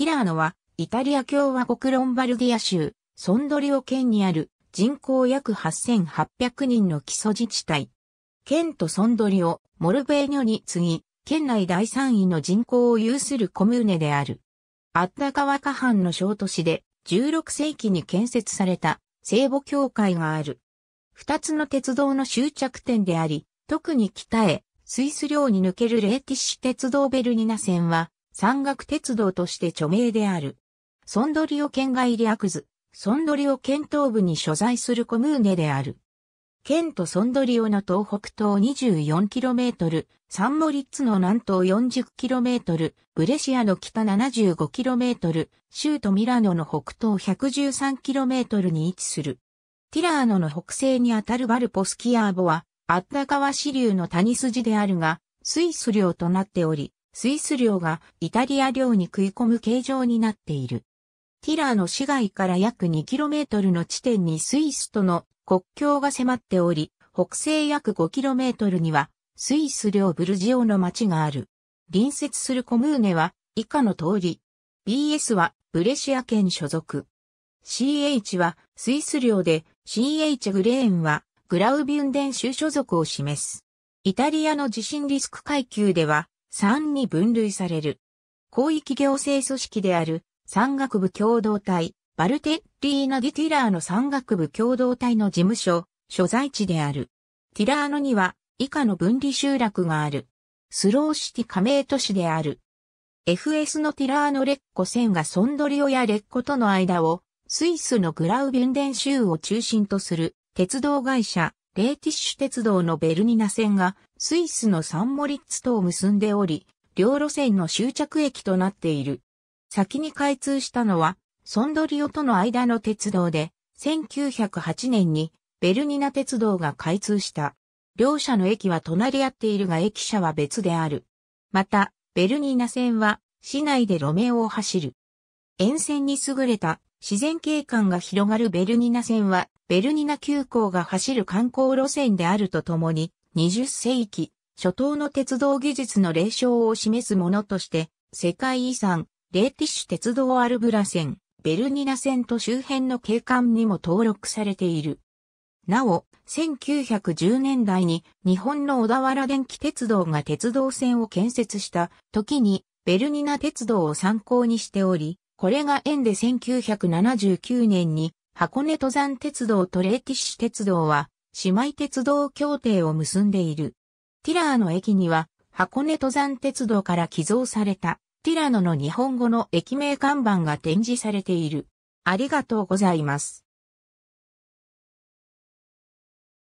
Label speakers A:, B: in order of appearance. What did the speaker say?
A: ティラーノは、イタリア共和国ロンバルディア州、ソンドリオ県にある人口約8800人の基礎自治体。県とソンドリオ、モルベーニョに次ぎ、県内第3位の人口を有するコムーネである。アッカ川下藩の小都市で16世紀に建設された聖母教会がある。二つの鉄道の終着点であり、特に北へスイス領に抜けるレーティッシュ鉄道ベルニナ線は山岳鉄道として著名である。ソンドリオ県外リアクズ、ソンドリオ県東部に所在するコムーネである。県とソンドリオの東北東 24km、サンモリッツの南東 40km、ブレシアの北 75km、州都ミラノの北東 113km に位置する。ティラーノの北西にあたるバルポスキアーボは、あったかわ支流の谷筋であるが、スイス領となっており、スイス領がイタリア領に食い込む形状になっている。ティラーの市街から約 2km の地点にスイスとの国境が迫っており、北西約 5km にはスイス領ブルジオの町がある。隣接するコムーネは以下の通り。BS はブレシア県所属。CH はスイス領で CH グレーンはグラウビュンデン州所属を示す。イタリアの地震リスク階級では3に分類される。広域行政組織である山岳部共同体、バルテッリーナ・ディ・ティラーの山岳部共同体の事務所、所在地である。ティラーノには以下の分離集落がある。スローシティ加盟都市である。FS のティラーノレッコ線がソンドリオやレッコとの間を、スイスのグラウビュンデン州を中心とする鉄道会社レーティッシュ鉄道のベルニナ線がスイスのサンモリッツとを結んでおり、両路線の終着駅となっている。先に開通したのは、ソンドリオとの間の鉄道で、1908年にベルニナ鉄道が開通した。両社の駅は隣り合っているが駅舎は別である。また、ベルニナ線は市内で路面を走る。沿線に優れた自然景観が広がるベルニナ線はベルニナ急行が走る観光路線であるとともに、20世紀、初頭の鉄道技術の霊障を示すものとして、世界遺産、レーティッシュ鉄道アルブラ線、ベルニナ線と周辺の景観にも登録されている。なお、1910年代に日本の小田原電気鉄道が鉄道線を建設した時にベルニナ鉄道を参考にしており、これが縁で1979年に箱根登山鉄道とレーティッシュ鉄道は、姉妹鉄道協定を結んでいる。ティラーの駅には、箱根登山鉄道から寄贈された、ティラノの日本語の駅名看板が展示されている。ありがとうございます。